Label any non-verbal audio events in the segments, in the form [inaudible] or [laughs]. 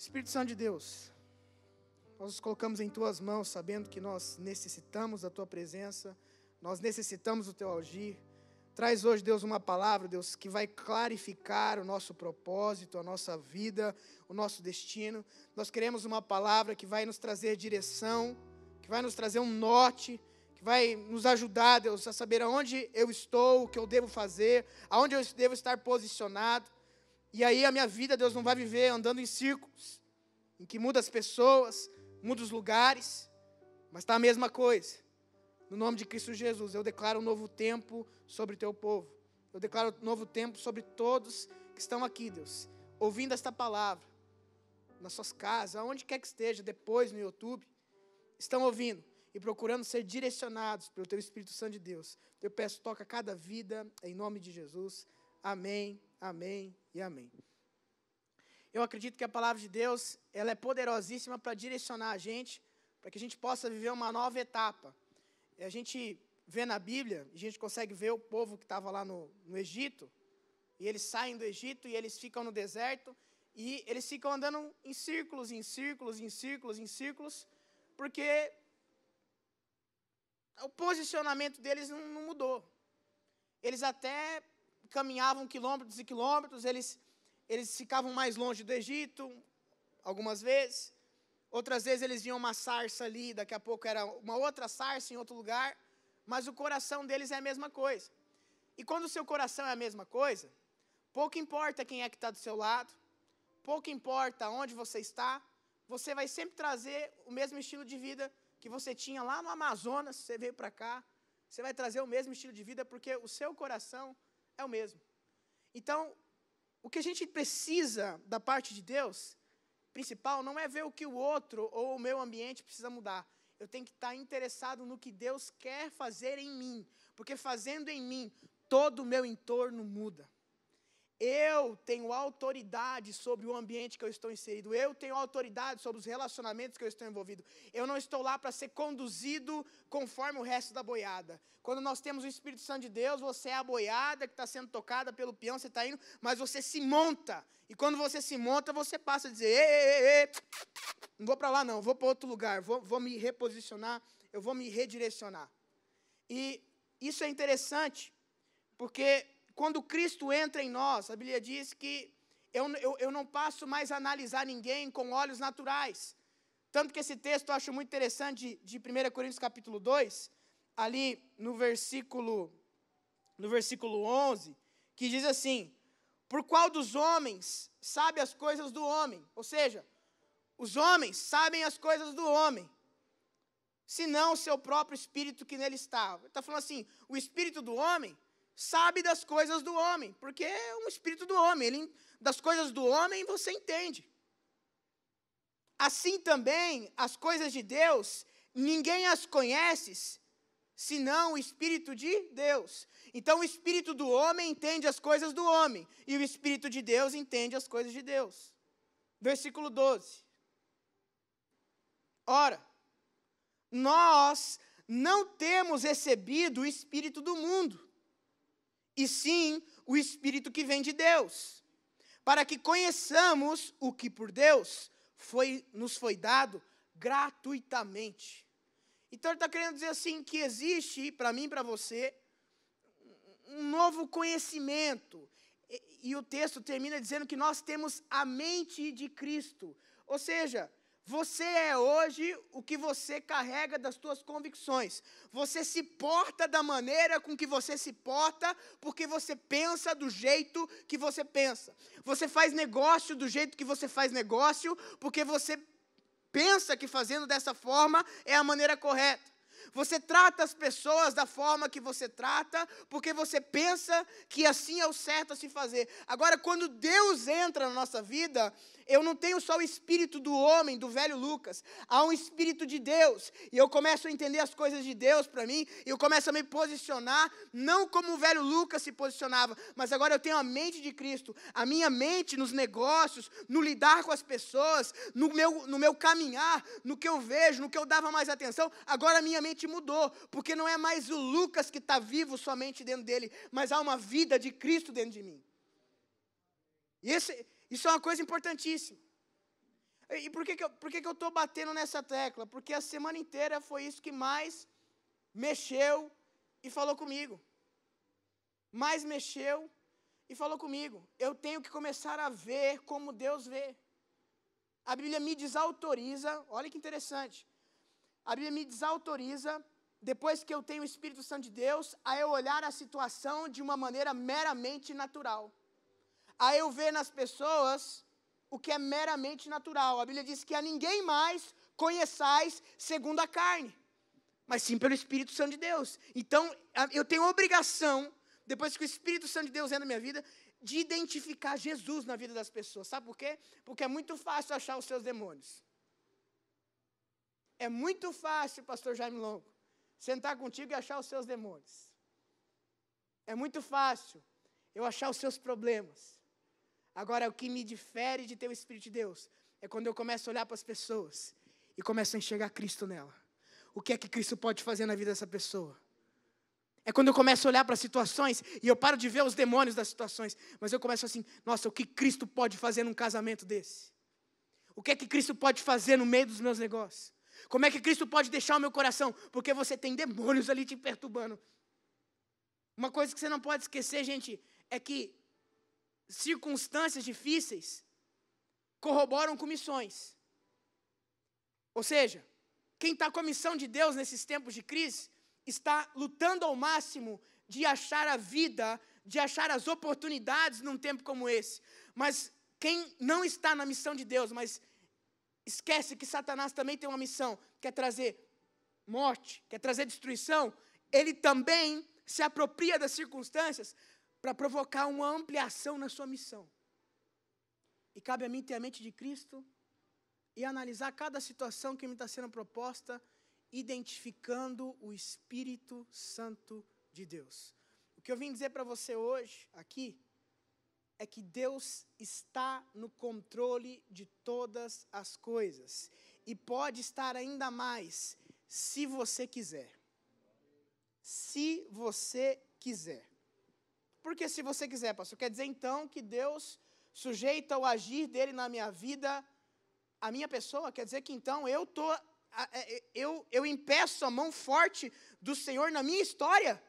Espírito Santo de Deus, nós nos colocamos em tuas mãos, sabendo que nós necessitamos da tua presença, nós necessitamos do teu agir. Traz hoje, Deus, uma palavra, Deus, que vai clarificar o nosso propósito, a nossa vida, o nosso destino. Nós queremos uma palavra que vai nos trazer direção, que vai nos trazer um norte, que vai nos ajudar, Deus, a saber aonde eu estou, o que eu devo fazer, aonde eu devo estar posicionado. E aí a minha vida, Deus não vai viver andando em círculos, em que muda as pessoas, muda os lugares, mas está a mesma coisa. No nome de Cristo Jesus, eu declaro um novo tempo sobre o teu povo. Eu declaro um novo tempo sobre todos que estão aqui, Deus, ouvindo esta palavra, nas suas casas, aonde quer que esteja, depois no YouTube, estão ouvindo e procurando ser direcionados pelo teu Espírito Santo de Deus. Eu peço, toca cada vida, em nome de Jesus. Amém, amém e amém. Eu acredito que a palavra de Deus ela é poderosíssima para direcionar a gente, para que a gente possa viver uma nova etapa. A gente vê na Bíblia, a gente consegue ver o povo que estava lá no, no Egito, e eles saem do Egito e eles ficam no deserto, e eles ficam andando em círculos, em círculos, em círculos, em círculos, porque o posicionamento deles não, não mudou. Eles até caminhavam quilômetros e quilômetros, eles, eles ficavam mais longe do Egito, algumas vezes. Outras vezes eles viam uma sarça ali, daqui a pouco era uma outra sarça em outro lugar, mas o coração deles é a mesma coisa. E quando o seu coração é a mesma coisa, pouco importa quem é que está do seu lado, pouco importa onde você está, você vai sempre trazer o mesmo estilo de vida que você tinha lá no Amazonas, você veio para cá, você vai trazer o mesmo estilo de vida porque o seu coração é o mesmo. Então, o que a gente precisa da parte de Deus, principal, não é ver o que o outro ou o meu ambiente precisa mudar. Eu tenho que estar interessado no que Deus quer fazer em mim, porque fazendo em mim, todo o meu entorno muda. Eu tenho autoridade sobre o ambiente que eu estou inserido. Eu tenho autoridade sobre os relacionamentos que eu estou envolvido. Eu não estou lá para ser conduzido conforme o resto da boiada. Quando nós temos o Espírito Santo de Deus, você é a boiada que está sendo tocada pelo peão, você está indo, mas você se monta. E quando você se monta, você passa a dizer: ei, ei, ei, não vou para lá, não, vou para outro lugar, vou, vou me reposicionar, eu vou me redirecionar. E isso é interessante, porque quando Cristo entra em nós, a Bíblia diz que eu, eu, eu não passo mais a analisar ninguém com olhos naturais. Tanto que esse texto eu acho muito interessante de, de 1 Coríntios capítulo 2, ali no versículo, no versículo 11, que diz assim, por qual dos homens sabe as coisas do homem? Ou seja, os homens sabem as coisas do homem, senão o seu próprio espírito que nele está. Ele está falando assim: o espírito do homem sabe das coisas do homem, porque é um espírito do homem, ele, das coisas do homem você entende. Assim também, as coisas de Deus, ninguém as conhece, senão o Espírito de Deus. Então, o Espírito do homem entende as coisas do homem, e o Espírito de Deus entende as coisas de Deus. Versículo 12. Ora, nós não temos recebido o Espírito do mundo, e sim o Espírito que vem de Deus, para que conheçamos o que por Deus foi, nos foi dado gratuitamente. Então ele está querendo dizer assim que existe para mim e para você um novo conhecimento. E, e o texto termina dizendo que nós temos a mente de Cristo. Ou seja, você é hoje o que você carrega das suas convicções. Você se porta da maneira com que você se porta, porque você pensa do jeito que você pensa. Você faz negócio do jeito que você faz negócio, porque você pensa que fazendo dessa forma é a maneira correta. Você trata as pessoas da forma que você trata, porque você pensa que assim é o certo a se fazer. Agora, quando Deus entra na nossa vida, eu não tenho só o espírito do homem, do velho Lucas. Há um espírito de Deus. E eu começo a entender as coisas de Deus para mim, e eu começo a me posicionar, não como o velho Lucas se posicionava, mas agora eu tenho a mente de Cristo. A minha mente nos negócios, no lidar com as pessoas, no meu, no meu caminhar, no que eu vejo, no que eu dava mais atenção, agora a minha mente mente mudou, porque não é mais o Lucas que está vivo somente dentro dele, mas há uma vida de Cristo dentro de mim. E esse, isso é uma coisa importantíssima. E por que, que eu estou que que eu batendo nessa tecla? Porque a semana inteira foi isso que mais mexeu e falou comigo. Mais mexeu e falou comigo. Eu tenho que começar a ver como Deus vê. A Bíblia me desautoriza, olha que interessante, a Bíblia me desautoriza, depois que eu tenho o Espírito Santo de Deus, a eu olhar a situação de uma maneira meramente natural. A eu ver nas pessoas o que é meramente natural. A Bíblia diz que a ninguém mais conheçais segundo a carne, mas sim pelo Espírito Santo de Deus. Então, eu tenho obrigação, depois que o Espírito Santo de Deus entra na minha vida, de identificar Jesus na vida das pessoas. Sabe por quê? Porque é muito fácil achar os seus demônios. É muito fácil, pastor Jaime Longo, sentar contigo e achar os seus demônios. É muito fácil eu achar os seus problemas. Agora, o que me difere de ter o Espírito de Deus é quando eu começo a olhar para as pessoas e começo a enxergar Cristo nela. O que é que Cristo pode fazer na vida dessa pessoa? É quando eu começo a olhar para as situações e eu paro de ver os demônios das situações, mas eu começo assim: nossa, o que Cristo pode fazer num casamento desse? O que é que Cristo pode fazer no meio dos meus negócios? Como é que Cristo pode deixar o meu coração? Porque você tem demônios ali te perturbando. Uma coisa que você não pode esquecer, gente, é que circunstâncias difíceis corroboram com missões. Ou seja, quem está com a missão de Deus nesses tempos de crise está lutando ao máximo de achar a vida, de achar as oportunidades num tempo como esse. Mas quem não está na missão de Deus, mas esquece que Satanás também tem uma missão, quer trazer morte, quer trazer destruição, ele também se apropria das circunstâncias para provocar uma ampliação na sua missão. E cabe a mim ter a mente de Cristo e analisar cada situação que me está sendo proposta, identificando o Espírito Santo de Deus. O que eu vim dizer para você hoje, aqui, é que Deus está no controle de todas as coisas e pode estar ainda mais se você quiser. Se você quiser. Porque se você quiser, pastor, quer dizer então que Deus sujeita o agir dele na minha vida a minha pessoa? Quer dizer que então eu tô é, é, eu, eu impeço a mão forte do Senhor na minha história?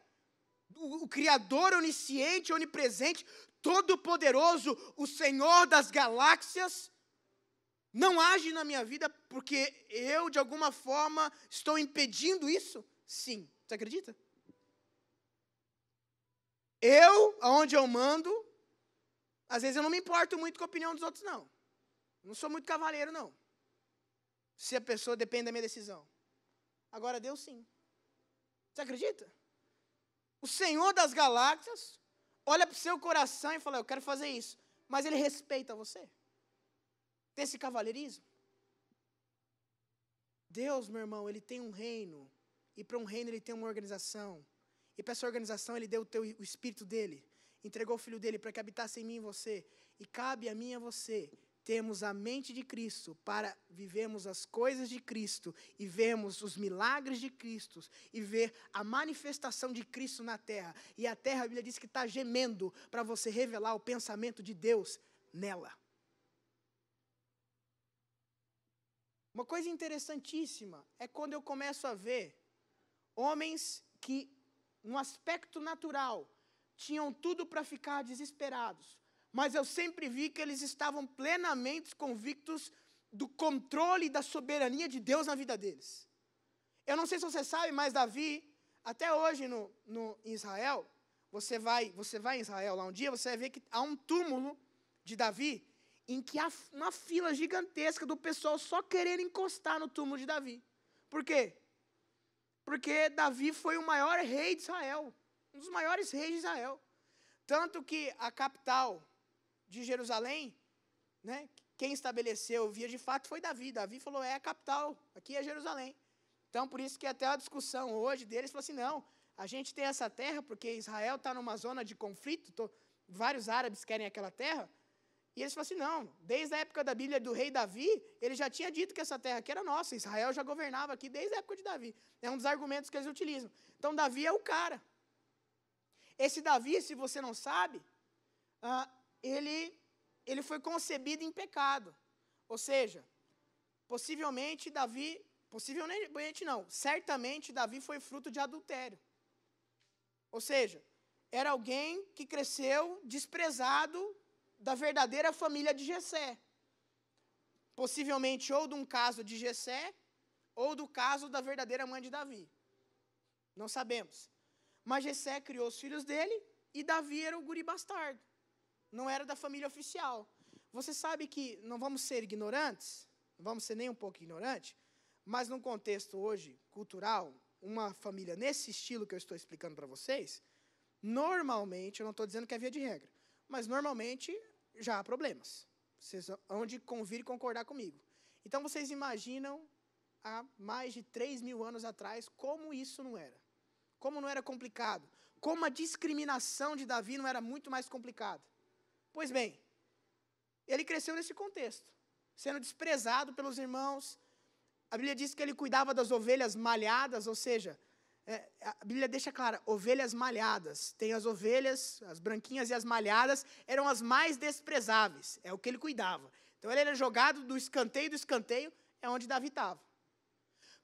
o, Criador onisciente, onipresente, Todo-Poderoso, o Senhor das galáxias, não age na minha vida porque eu, de alguma forma, estou impedindo isso? Sim. Você acredita? Eu, aonde eu mando, às vezes eu não me importo muito com a opinião dos outros, não. não sou muito cavaleiro, não. Se a pessoa depende da minha decisão. Agora Deus sim. Você acredita? O Senhor das galáxias, olha para o seu coração e fala: Eu quero fazer isso. Mas ele respeita você. Tem esse cavaleirismo. Deus, meu irmão, ele tem um reino. E para um reino ele tem uma organização. E para essa organização ele deu o, teu, o espírito dele. Entregou o filho dele para que habitasse em mim e você. E cabe a mim e a você temos a mente de Cristo, para vivermos as coisas de Cristo e vermos os milagres de Cristo e ver a manifestação de Cristo na terra. E a terra, a Bíblia diz que está gemendo para você revelar o pensamento de Deus nela. Uma coisa interessantíssima é quando eu começo a ver homens que, no aspecto natural, tinham tudo para ficar desesperados, mas eu sempre vi que eles estavam plenamente convictos do controle e da soberania de Deus na vida deles. Eu não sei se você sabe, mas Davi, até hoje no, no em Israel, você vai, você vai em Israel lá um dia, você vai ver que há um túmulo de Davi em que há uma fila gigantesca do pessoal só querendo encostar no túmulo de Davi. Por quê? Porque Davi foi o maior rei de Israel, um dos maiores reis de Israel. Tanto que a capital de Jerusalém, né, quem estabeleceu via de fato foi Davi. Davi falou: é a capital, aqui é Jerusalém. Então, por isso que até a discussão hoje deles falou assim: não, a gente tem essa terra porque Israel está numa zona de conflito, tô, vários árabes querem aquela terra. E eles falam assim: não, desde a época da Bíblia do rei Davi, ele já tinha dito que essa terra aqui era nossa, Israel já governava aqui desde a época de Davi. É um dos argumentos que eles utilizam. Então, Davi é o cara. Esse Davi, se você não sabe, ah, ele, ele foi concebido em pecado. Ou seja, possivelmente Davi, possivelmente não, certamente Davi foi fruto de adultério. Ou seja, era alguém que cresceu desprezado da verdadeira família de Jessé. Possivelmente ou de um caso de Jessé, ou do caso da verdadeira mãe de Davi. Não sabemos. Mas Jessé criou os filhos dele e Davi era o guri bastardo não era da família oficial. Você sabe que não vamos ser ignorantes, não vamos ser nem um pouco ignorantes, mas num contexto hoje cultural, uma família nesse estilo que eu estou explicando para vocês, normalmente, eu não estou dizendo que é via de regra, mas normalmente já há problemas. Vocês hão de convir e concordar comigo. Então vocês imaginam há mais de 3 mil anos atrás como isso não era. Como não era complicado. Como a discriminação de Davi não era muito mais complicada. Pois bem, ele cresceu nesse contexto, sendo desprezado pelos irmãos. A Bíblia diz que ele cuidava das ovelhas malhadas, ou seja, é, a Bíblia deixa clara, ovelhas malhadas. Tem as ovelhas, as branquinhas e as malhadas, eram as mais desprezáveis, é o que ele cuidava. Então ele era jogado do escanteio do escanteio, é onde Davi estava.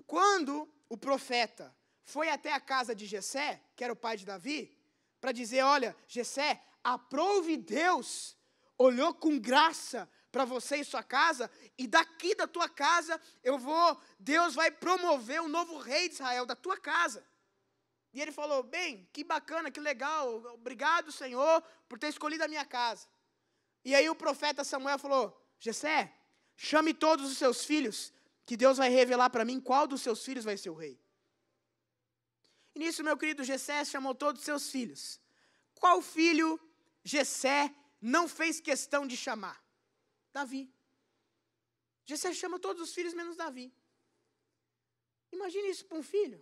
Quando o profeta foi até a casa de Jessé, que era o pai de Davi, para dizer, olha, Jessé, aprove Deus, olhou com graça para você e sua casa, e daqui da tua casa eu vou, Deus vai promover um novo rei de Israel da tua casa. E ele falou: Bem, que bacana, que legal, obrigado, Senhor, por ter escolhido a minha casa. E aí o profeta Samuel falou: Jessé, chame todos os seus filhos, que Deus vai revelar para mim qual dos seus filhos vai ser o rei. E nisso, meu querido Jessé chamou todos os seus filhos. Qual filho Gesé não fez questão de chamar Davi. Gesé chama todos os filhos menos Davi. Imagine isso para um filho.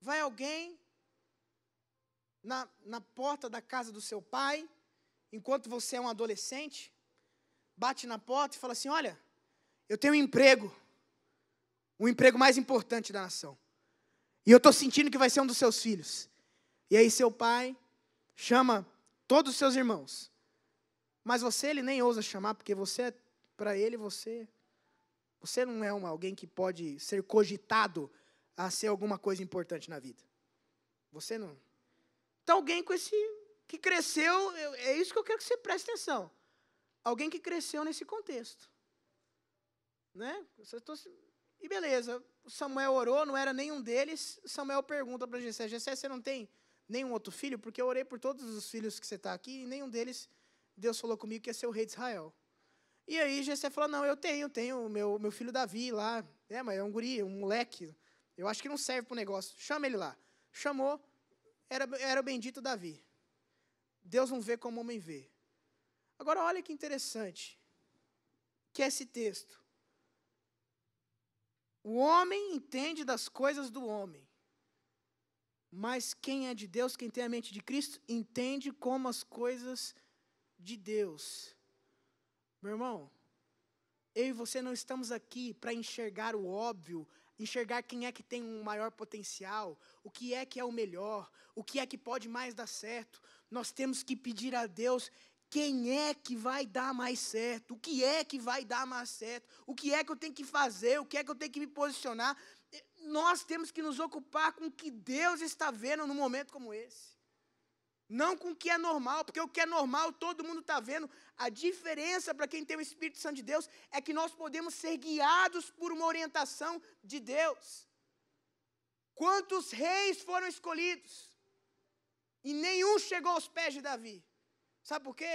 Vai alguém na, na porta da casa do seu pai, enquanto você é um adolescente, bate na porta e fala assim: Olha, eu tenho um emprego, o emprego mais importante da nação, e eu estou sentindo que vai ser um dos seus filhos. E aí seu pai chama todos os seus irmãos. Mas você ele nem ousa chamar, porque você, é, para ele, você, você não é uma, alguém que pode ser cogitado a ser alguma coisa importante na vida. Você não. Então, alguém com esse que cresceu, eu, é isso que eu quero que você preste atenção. Alguém que cresceu nesse contexto. Né? Tá e beleza, Samuel orou, não era nenhum deles. Samuel pergunta para Jessé, Jessé, você não tem nenhum outro filho, porque eu orei por todos os filhos que você está aqui e nenhum deles, Deus falou comigo que ia ser o rei de Israel. E aí Jessé falou, não, eu tenho, tenho meu, meu filho Davi lá, é, mas é um guri, um moleque, eu acho que não serve para o negócio, chama ele lá. Chamou, era, era o bendito Davi. Deus não vê como homem vê. Agora, olha que interessante, que é esse texto. O homem entende das coisas do homem, mas quem é de Deus, quem tem a mente de Cristo, entende como as coisas de Deus. Meu irmão, eu e você não estamos aqui para enxergar o óbvio, enxergar quem é que tem um maior potencial, o que é que é o melhor, o que é que pode mais dar certo. Nós temos que pedir a Deus quem é que vai dar mais certo? O que é que vai dar mais certo? O que é que eu tenho que fazer? O que é que eu tenho que me posicionar? Nós temos que nos ocupar com o que Deus está vendo num momento como esse. Não com o que é normal, porque o que é normal todo mundo está vendo. A diferença para quem tem o Espírito Santo de Deus é que nós podemos ser guiados por uma orientação de Deus. Quantos reis foram escolhidos? E nenhum chegou aos pés de Davi. Sabe por quê?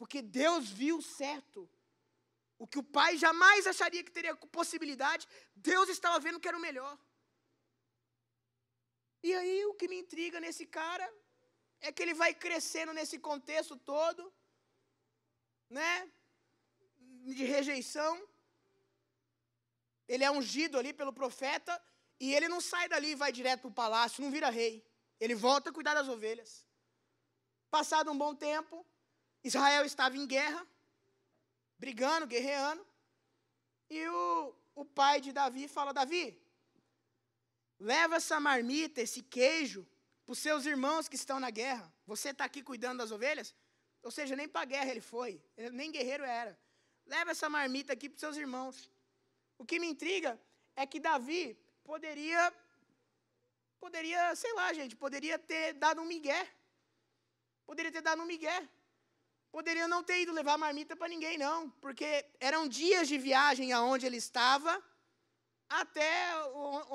Porque Deus viu certo. O que o pai jamais acharia que teria possibilidade, Deus estava vendo que era o melhor. E aí o que me intriga nesse cara é que ele vai crescendo nesse contexto todo, né? De rejeição. Ele é ungido ali pelo profeta e ele não sai dali e vai direto para o palácio, não vira rei. Ele volta a cuidar das ovelhas. Passado um bom tempo, Israel estava em guerra, brigando, guerreando, e o, o pai de Davi fala: Davi, leva essa marmita, esse queijo, para os seus irmãos que estão na guerra. Você está aqui cuidando das ovelhas? Ou seja, nem para a guerra ele foi, nem guerreiro era. Leva essa marmita aqui para os seus irmãos. O que me intriga é que Davi poderia, poderia, sei lá, gente, poderia ter dado um migué. Poderia ter dado um migué. Poderia não ter ido levar marmita para ninguém, não. Porque eram dias de viagem aonde ele estava até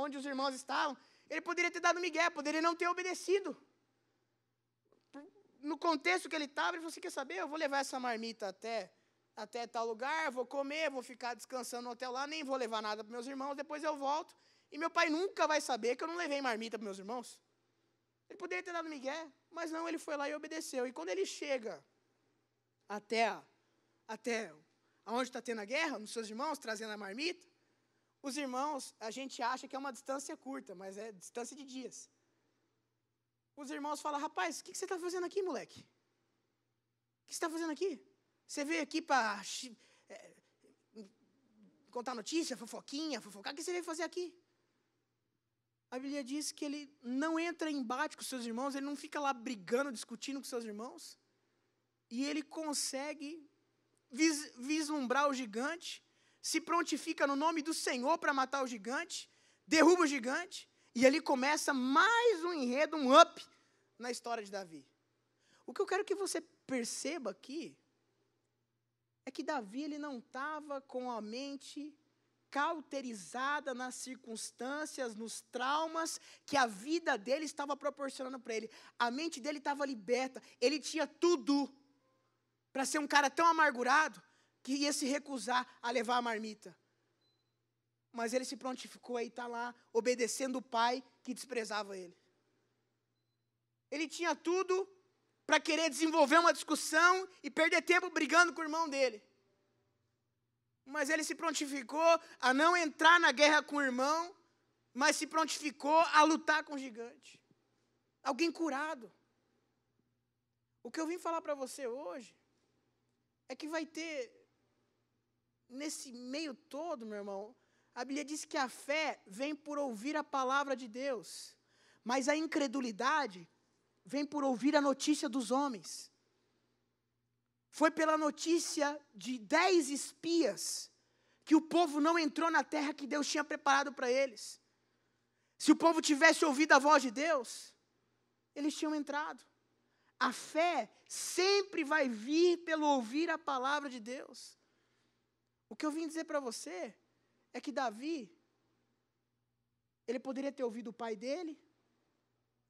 onde os irmãos estavam. Ele poderia ter dado migué, poderia não ter obedecido. No contexto que ele estava, ele falou assim, quer saber, eu vou levar essa marmita até, até tal lugar, vou comer, vou ficar descansando no hotel lá, nem vou levar nada para meus irmãos, depois eu volto. E meu pai nunca vai saber que eu não levei marmita para meus irmãos. Ele poderia ter dado migué, mas não, ele foi lá e obedeceu. E quando ele chega até, até onde está tendo a guerra, nos seus irmãos, trazendo a marmita, os irmãos, a gente acha que é uma distância curta, mas é distância de dias. Os irmãos falam, rapaz, o que, que você está fazendo aqui, moleque? O que você está fazendo aqui? Você veio aqui para é, eh, contar notícia, fofoquinha, fofocar, o que você veio fazer aqui? A Bíblia diz que ele não entra em embate com seus irmãos, ele não fica lá brigando, discutindo com seus irmãos. E ele consegue vis vislumbrar o gigante, se prontifica no nome do Senhor para matar o gigante, derruba o gigante, e ali começa mais um enredo, um up na história de Davi. O que eu quero que você perceba aqui é que Davi ele não estava com a mente cauterizada nas circunstâncias, nos traumas que a vida dele estava proporcionando para ele. A mente dele estava liberta, ele tinha tudo para ser um cara tão amargurado que ia se recusar a levar a marmita. Mas ele se prontificou e está lá, obedecendo o pai que desprezava ele. Ele tinha tudo para querer desenvolver uma discussão e perder tempo brigando com o irmão dele mas ele se prontificou a não entrar na guerra com o irmão, mas se prontificou a lutar com o gigante. Alguém curado. O que eu vim falar para você hoje é que vai ter, nesse meio todo, meu irmão, a Bíblia diz que a fé vem por ouvir a palavra de Deus, mas a incredulidade vem por ouvir a notícia dos homens. Foi pela notícia de dez espias que o povo não entrou na terra que Deus tinha preparado para eles. Se o povo tivesse ouvido a voz de Deus, eles tinham entrado. A fé sempre vai vir pelo ouvir a palavra de Deus. O que eu vim dizer para você é que Davi, ele poderia ter ouvido o pai dele,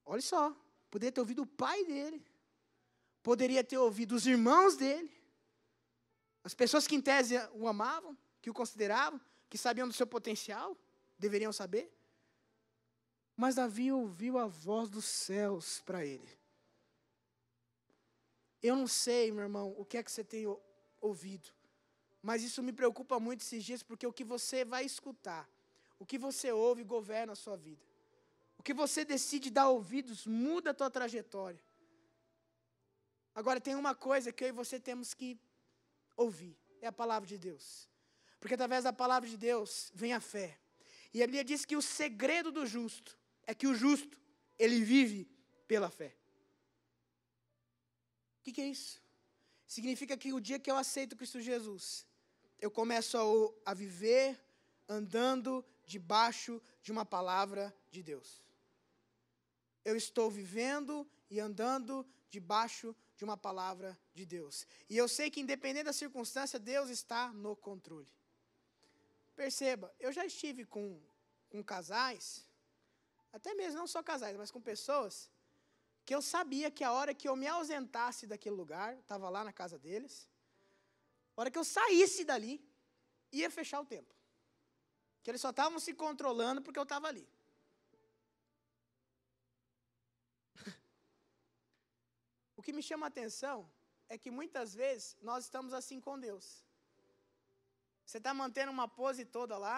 olha só, poderia ter ouvido o pai dele, poderia ter ouvido os irmãos dele, as pessoas que em tese o amavam, que o consideravam, que sabiam do seu potencial, deveriam saber. Mas Davi ouviu a voz dos céus para ele. Eu não sei, meu irmão, o que é que você tem ouvido, mas isso me preocupa muito esses dias, porque o que você vai escutar, o que você ouve, governa a sua vida. O que você decide dar ouvidos muda a tua trajetória. Agora, tem uma coisa que eu e você temos que ouvir: é a palavra de Deus. Porque através da palavra de Deus vem a fé. E a Bíblia diz que o segredo do justo é que o justo, ele vive pela fé. O que, que é isso? Significa que o dia que eu aceito Cristo Jesus, eu começo a, a viver andando debaixo de uma palavra de Deus. Eu estou vivendo e andando debaixo de de uma palavra de Deus. E eu sei que, independente da circunstância, Deus está no controle. Perceba, eu já estive com, com casais, até mesmo não só casais, mas com pessoas, que eu sabia que a hora que eu me ausentasse daquele lugar, estava lá na casa deles, a hora que eu saísse dali, ia fechar o tempo. Que eles só estavam se controlando porque eu estava ali. O que me chama a atenção é que muitas vezes nós estamos assim com Deus. Você está mantendo uma pose toda lá,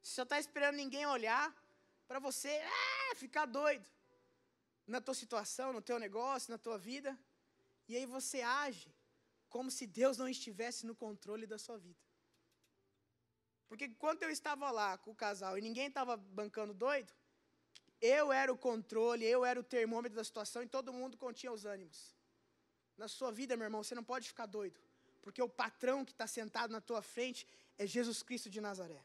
você só está esperando ninguém olhar para você ah, ficar doido na tua situação, no teu negócio, na tua vida. E aí você age como se Deus não estivesse no controle da sua vida. Porque quando eu estava lá com o casal e ninguém estava bancando doido, eu era o controle, eu era o termômetro da situação e todo mundo continha os ânimos. Na sua vida, meu irmão, você não pode ficar doido, porque o patrão que está sentado na tua frente é Jesus Cristo de Nazaré.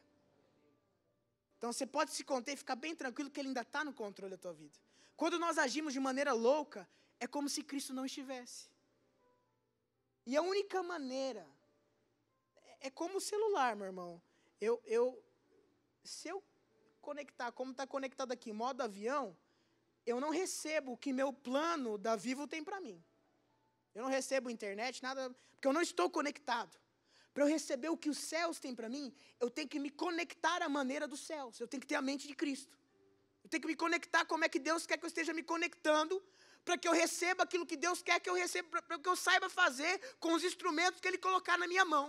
Então você pode se conter e ficar bem tranquilo que ele ainda está no controle da tua vida. Quando nós agimos de maneira louca, é como se Cristo não estivesse. E a única maneira é, é como o celular, meu irmão. Eu, eu, se eu conectar, como está conectado aqui, modo avião, eu não recebo o que meu plano da Vivo tem para mim. Eu não recebo internet, nada, porque eu não estou conectado. Para eu receber o que os céus têm para mim, eu tenho que me conectar à maneira dos céus. Eu tenho que ter a mente de Cristo. Eu tenho que me conectar como é que Deus quer que eu esteja me conectando para que eu receba aquilo que Deus quer que eu receba, para que eu saiba fazer com os instrumentos que Ele colocar na minha mão.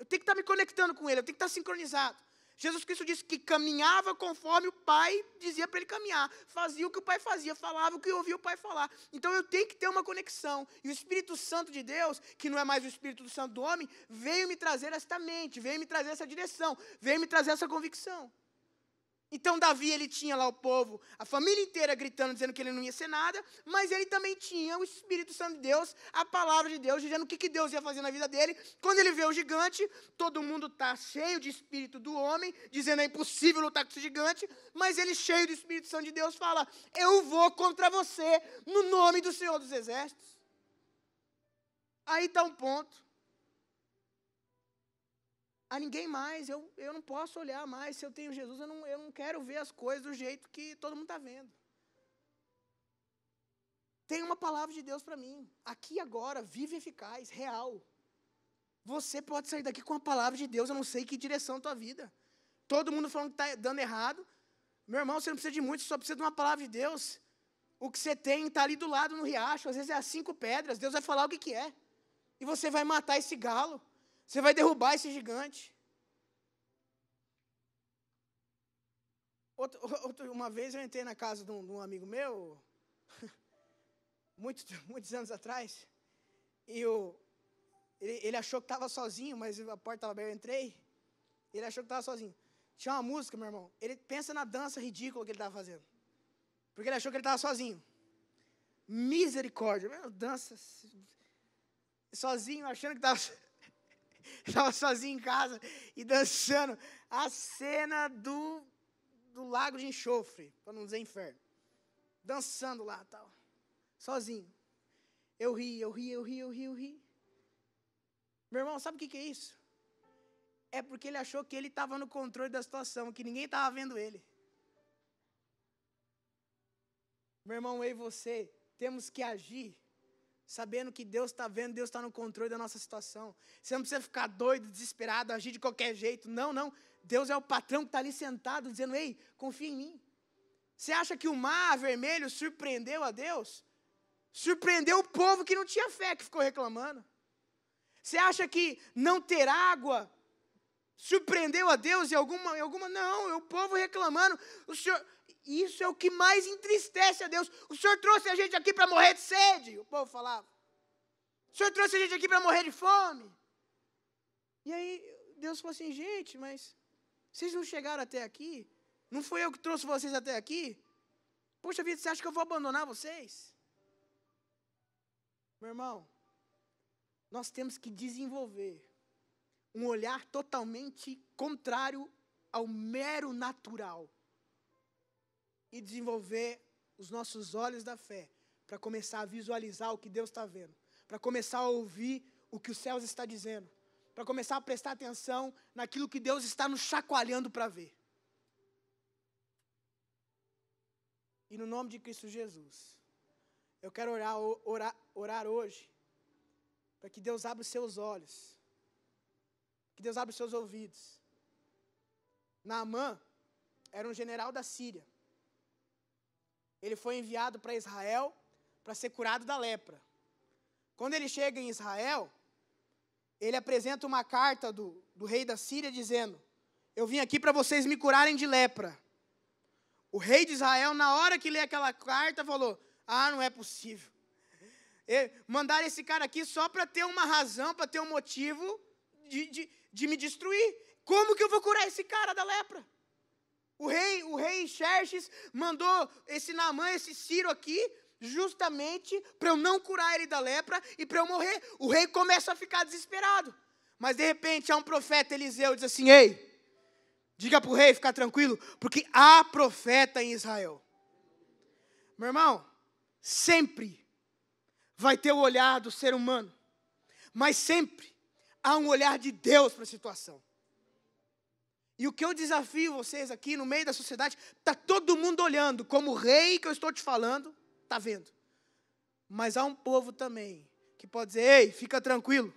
Eu tenho que estar tá me conectando com Ele, eu tenho que estar tá sincronizado. Jesus Cristo disse que caminhava conforme o Pai dizia para ele caminhar, fazia o que o Pai fazia, falava o que ouvia o Pai falar. Então eu tenho que ter uma conexão. E o Espírito Santo de Deus, que não é mais o Espírito do Santo do homem, veio me trazer esta mente, veio me trazer essa direção, veio me trazer essa convicção. Então Davi ele tinha lá o povo, a família inteira gritando dizendo que ele não ia ser nada, mas ele também tinha o Espírito Santo de Deus, a palavra de Deus dizendo o que, que Deus ia fazer na vida dele. Quando ele vê o gigante, todo mundo está cheio de espírito do homem, dizendo é impossível lutar com esse gigante, mas ele cheio do Espírito Santo de Deus fala: "Eu vou contra você no nome do Senhor dos Exércitos". Aí está um ponto a ninguém mais, eu, eu não posso olhar mais, se eu tenho Jesus, eu não, eu não quero ver as coisas do jeito que todo mundo está vendo. Tem uma palavra de Deus para mim, aqui agora, vive eficaz, real. Você pode sair daqui com a palavra de Deus, eu não sei que direção a tua vida. Todo mundo falando que está dando errado. Meu irmão, você não precisa de muito, você só precisa de uma palavra de Deus. O que você tem está ali do lado no riacho, às vezes é as cinco pedras, Deus vai falar o que, que é. E você vai matar esse galo. Você vai derrubar esse gigante. Outra, [laughs] uma vez eu entrei na casa de um, de um amigo meu, [laughs] muito, muitos anos atrás, e eu, ele, ele achou que estava sozinho, mas a porta estava aberta, eu entrei. Ele achou que estava sozinho. Tinha uma música, meu irmão. Ele pensa na dança ridícula que ele estava fazendo. Porque ele achou que ele estava sozinho. Misericórdia. Meu, dança. Sozinho, achando que estava. [laughs] estava [laughs] sozinho em casa e dançando a cena do, do lago de enxofre, para não dizer inferno. Dançando lá, tal, sozinho. Eu ri, eu ri, eu ri, eu ri, eu ri. Meu irmão, sabe o que, que é isso? É porque ele achou que ele estava no controle da situação, que ninguém estava vendo ele. Meu irmão, eu e você temos que agir sabendo que Deus está vendo, Deus está no controle da nossa situação. Você não precisa ficar doido, desesperado, agir de qualquer jeito. Não, não. Deus é o patrão que está ali sentado, dizendo: Ei, confia em mim. Você acha que o mar vermelho surpreendeu a Deus? Surpreendeu o povo que não tinha fé, que ficou reclamando. Você acha que não ter água surpreendeu a Deus e alguma, alguma? Não, é o povo reclamando. O Senhor, isso é o que mais entristece a Deus. O Senhor trouxe a gente aqui para morrer de sede, o povo falava. O Senhor trouxe a gente aqui para morrer de fome. E aí Deus falou assim, gente, mas vocês não chegaram até aqui? Não foi eu que trouxe vocês até aqui? Poxa vida, você acha que eu vou abandonar vocês? Meu irmão, nós temos que desenvolver um olhar totalmente contrário ao mero natural e desenvolver os nossos olhos da fé para começar a visualizar o que Deus está vendo, para começar a ouvir o que os céus está dizendo, para começar a prestar atenção naquilo que Deus está nos chacoalhando para ver. E no nome de Cristo Jesus, eu quero orar, orar, orar hoje para que Deus abra os seus olhos, que Deus abra os seus ouvidos. Naamã era um general da Síria. Ele foi enviado para Israel para ser curado da lepra. Quando ele chega em Israel, ele apresenta uma carta do, do rei da Síria dizendo: Eu vim aqui para vocês me curarem de lepra. O rei de Israel, na hora que lê aquela carta, falou: Ah, não é possível. Mandaram esse cara aqui só para ter uma razão, para ter um motivo de, de, de me destruir. Como que eu vou curar esse cara da lepra? O rei, o rei Xerxes mandou esse Naamã, esse Ciro aqui, justamente para eu não curar ele da lepra e para eu morrer. O rei começa a ficar desesperado. Mas de repente há um profeta Eliseu diz assim: Ei, diga para o rei ficar tranquilo, porque há profeta em Israel. Meu irmão, sempre vai ter o olhar do ser humano, mas sempre há um olhar de Deus para a situação. E o que eu desafio vocês aqui no meio da sociedade, está todo mundo olhando, como o rei que eu estou te falando, está vendo. Mas há um povo também que pode dizer: ei, fica tranquilo,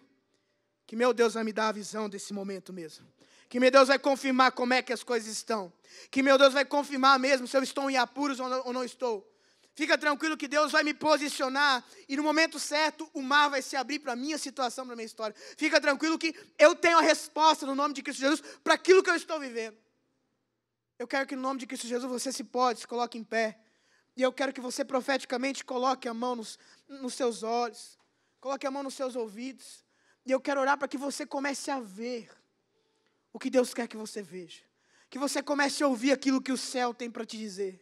que meu Deus vai me dar a visão desse momento mesmo. Que meu Deus vai confirmar como é que as coisas estão. Que meu Deus vai confirmar mesmo se eu estou em apuros ou não, ou não estou. Fica tranquilo que Deus vai me posicionar e no momento certo o mar vai se abrir para a minha situação, para a minha história. Fica tranquilo que eu tenho a resposta no nome de Cristo Jesus para aquilo que eu estou vivendo. Eu quero que no nome de Cristo Jesus você se pode, se coloque em pé. E eu quero que você profeticamente coloque a mão nos, nos seus olhos, coloque a mão nos seus ouvidos. E eu quero orar para que você comece a ver o que Deus quer que você veja. Que você comece a ouvir aquilo que o céu tem para te dizer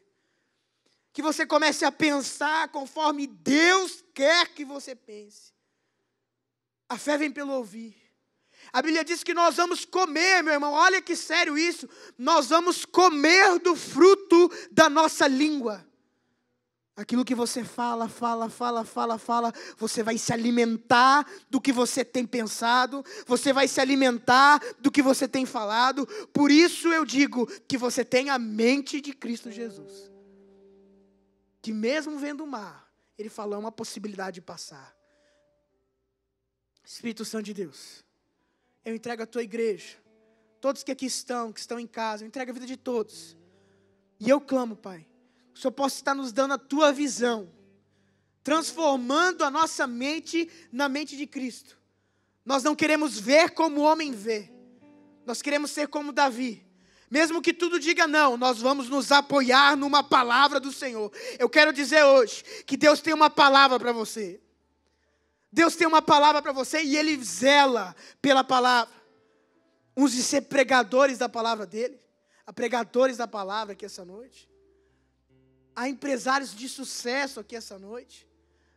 que você comece a pensar conforme Deus quer que você pense. A fé vem pelo ouvir. A Bíblia diz que nós vamos comer, meu irmão, olha que sério isso. Nós vamos comer do fruto da nossa língua. Aquilo que você fala, fala, fala, fala, fala, você vai se alimentar do que você tem pensado, você vai se alimentar do que você tem falado. Por isso eu digo que você tem a mente de Cristo Jesus que mesmo vendo o mar, ele fala é uma possibilidade de passar. Espírito Santo de Deus, eu entrego a tua igreja, todos que aqui estão, que estão em casa, eu entrego a vida de todos. E eu clamo, Pai, que o Senhor possa estar nos dando a tua visão, transformando a nossa mente na mente de Cristo. Nós não queremos ver como o homem vê, nós queremos ser como Davi mesmo que tudo diga não, nós vamos nos apoiar numa palavra do Senhor. Eu quero dizer hoje que Deus tem uma palavra para você. Deus tem uma palavra para você e Ele zela pela palavra. Uns de ser pregadores da palavra dele, a pregadores da palavra aqui essa noite. Há empresários de sucesso aqui essa noite.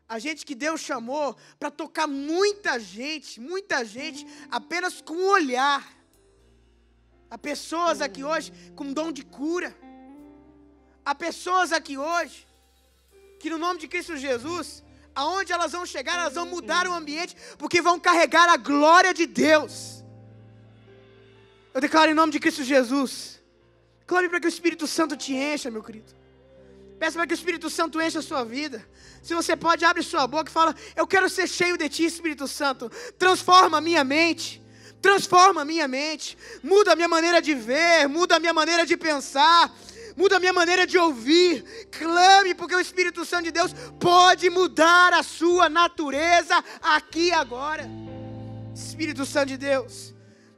A gente que Deus chamou para tocar muita gente, muita gente, apenas com o olhar. Há pessoas aqui hoje com dom de cura. Há pessoas aqui hoje que, no nome de Cristo Jesus, aonde elas vão chegar, elas vão mudar o ambiente, porque vão carregar a glória de Deus. Eu declaro em nome de Cristo Jesus. Clame para que o Espírito Santo te encha, meu querido. Peça para que o Espírito Santo encha a sua vida. Se você pode, abre sua boca e fala: Eu quero ser cheio de Ti, Espírito Santo. Transforma a minha mente transforma a minha mente, muda a minha maneira de ver, muda a minha maneira de pensar, muda a minha maneira de ouvir. Clame, porque o Espírito Santo de Deus pode mudar a sua natureza aqui e agora. Espírito Santo de Deus,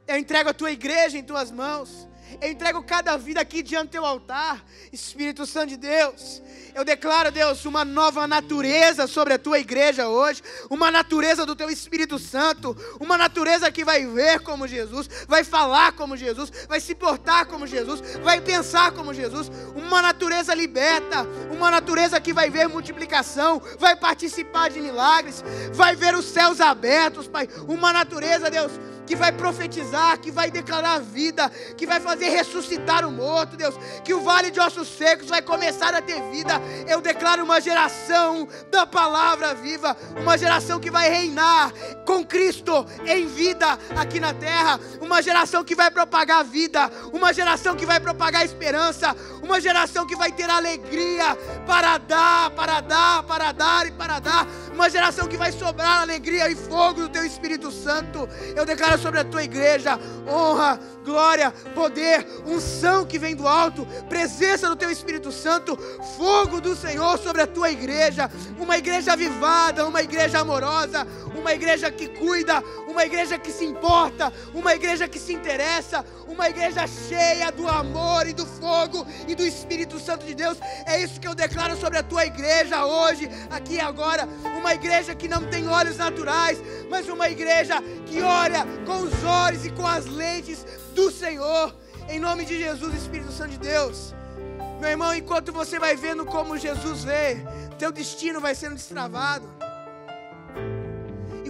eu entrego a tua igreja em tuas mãos. Eu entrego cada vida aqui diante do teu altar, Espírito Santo de Deus. Eu declaro, Deus, uma nova natureza sobre a tua igreja hoje, uma natureza do teu Espírito Santo, uma natureza que vai ver como Jesus, vai falar como Jesus, vai se portar como Jesus, vai pensar como Jesus, uma natureza liberta, uma natureza que vai ver multiplicação, vai participar de milagres, vai ver os céus abertos, Pai, uma natureza, Deus que vai profetizar, que vai declarar a vida, que vai fazer ressuscitar o morto, Deus, que o vale de ossos secos vai começar a ter vida. Eu declaro uma geração da palavra viva, uma geração que vai reinar com Cristo em vida aqui na terra, uma geração que vai propagar vida, uma geração que vai propagar esperança, uma geração que vai ter alegria para dar, para dar, para dar e para dar uma geração que vai sobrar alegria e fogo do teu Espírito Santo. Eu declaro sobre a tua igreja honra, glória, poder, unção que vem do alto, presença do teu Espírito Santo, fogo do Senhor sobre a tua igreja, uma igreja avivada, uma igreja amorosa, uma igreja que cuida, uma igreja que se importa, uma igreja que se interessa, uma igreja cheia do amor e do fogo e do Espírito Santo de Deus. É isso que eu declaro sobre a tua igreja hoje, aqui e agora. Uma igreja que não tem olhos naturais, mas uma igreja que olha com os olhos e com as lentes do Senhor. Em nome de Jesus, Espírito Santo de Deus. Meu irmão, enquanto você vai vendo como Jesus vê, teu destino vai sendo destravado.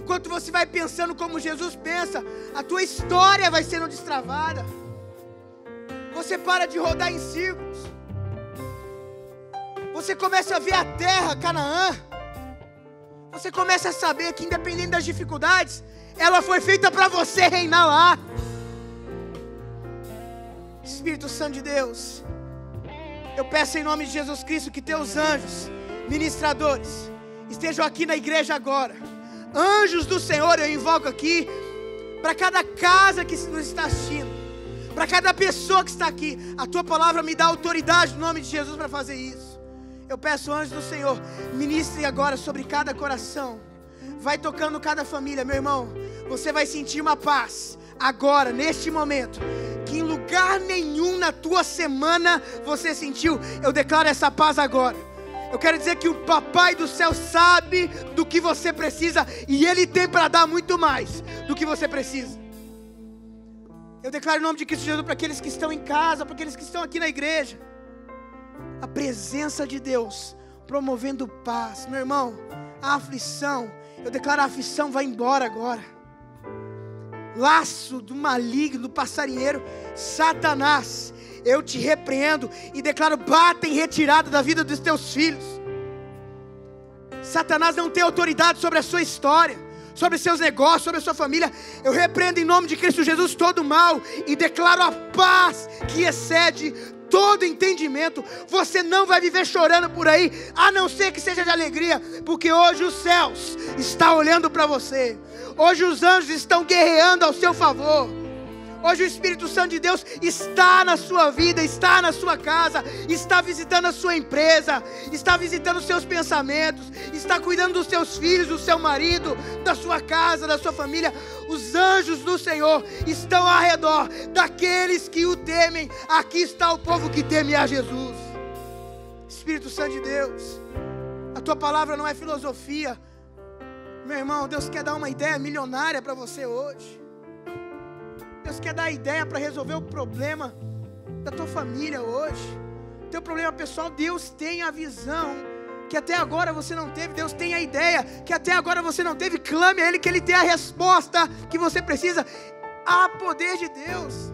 Enquanto você vai pensando como Jesus pensa, a tua história vai sendo destravada. Você para de rodar em círculos. Você começa a ver a terra, Canaã. Você começa a saber que, independente das dificuldades, ela foi feita para você reinar lá. Espírito Santo de Deus, eu peço em nome de Jesus Cristo que teus anjos, ministradores, estejam aqui na igreja agora Anjos do Senhor eu invoco aqui para cada casa que nos está assistindo, para cada pessoa que está aqui. A tua palavra me dá autoridade no nome de Jesus para fazer isso. Eu peço, anjos do Senhor, ministre agora sobre cada coração. Vai tocando cada família, meu irmão. Você vai sentir uma paz agora, neste momento, que em lugar nenhum na tua semana você sentiu. Eu declaro essa paz agora. Eu quero dizer que o Papai do céu sabe do que você precisa e Ele tem para dar muito mais do que você precisa. Eu declaro o nome de Cristo Jesus para aqueles que estão em casa, para aqueles que estão aqui na igreja. A presença de Deus promovendo paz, meu irmão. A aflição, eu declaro a aflição vai embora agora. Laço do maligno, do passarinheiro, Satanás, eu te repreendo e declaro: bata em retirada da vida dos teus filhos. Satanás não tem autoridade sobre a sua história, sobre seus negócios, sobre a sua família. Eu repreendo em nome de Cristo Jesus todo mal e declaro a paz que excede todo entendimento. Você não vai viver chorando por aí, a não ser que seja de alegria, porque hoje os céus estão olhando para você. Hoje os anjos estão guerreando ao seu favor. Hoje o Espírito Santo de Deus está na sua vida, está na sua casa, está visitando a sua empresa, está visitando os seus pensamentos, está cuidando dos seus filhos, do seu marido, da sua casa, da sua família. Os anjos do Senhor estão ao redor daqueles que o temem. Aqui está o povo que teme a Jesus. Espírito Santo de Deus, a tua palavra não é filosofia. Meu irmão, Deus quer dar uma ideia milionária para você hoje. Deus quer dar ideia para resolver o problema da tua família hoje. Teu problema pessoal, Deus tem a visão que até agora você não teve, Deus tem a ideia que até agora você não teve, clame a Ele que Ele tem a resposta que você precisa. Há poder de Deus.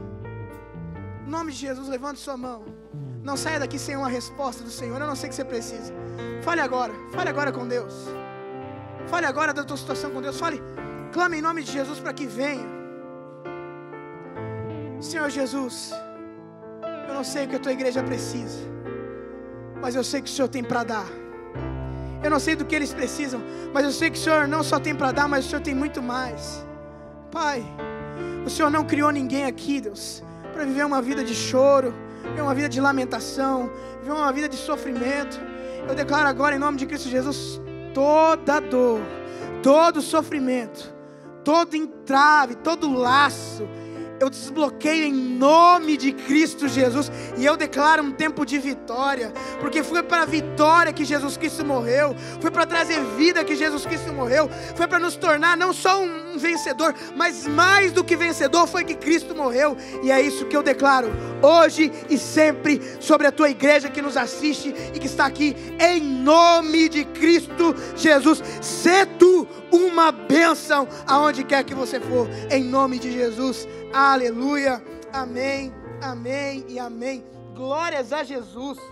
Em nome de Jesus, levante sua mão. Não saia daqui sem uma resposta do Senhor. Eu não sei o que você precisa. Fale agora. Fale agora com Deus. Fale agora da tua situação com Deus. Fale, clame em nome de Jesus para que venha. Senhor Jesus, eu não sei o que a tua igreja precisa, mas eu sei que o Senhor tem para dar. Eu não sei do que eles precisam, mas eu sei que o Senhor não só tem para dar, mas o Senhor tem muito mais. Pai, o Senhor não criou ninguém aqui, Deus, para viver uma vida de choro, viver uma vida de lamentação, viver uma vida de sofrimento. Eu declaro agora, em nome de Cristo Jesus, toda dor, todo sofrimento, todo entrave, todo laço, eu desbloqueio em nome de Cristo Jesus e eu declaro um tempo de vitória, porque foi para a vitória que Jesus Cristo morreu, foi para trazer vida que Jesus Cristo morreu, foi para nos tornar não só um vencedor, mas mais do que vencedor foi que Cristo morreu, e é isso que eu declaro hoje e sempre sobre a tua igreja que nos assiste e que está aqui, em nome de Cristo Jesus. Sê tu uma bênção aonde quer que você for, em nome de Jesus. Aleluia. Amém. Amém e amém. Glórias a Jesus.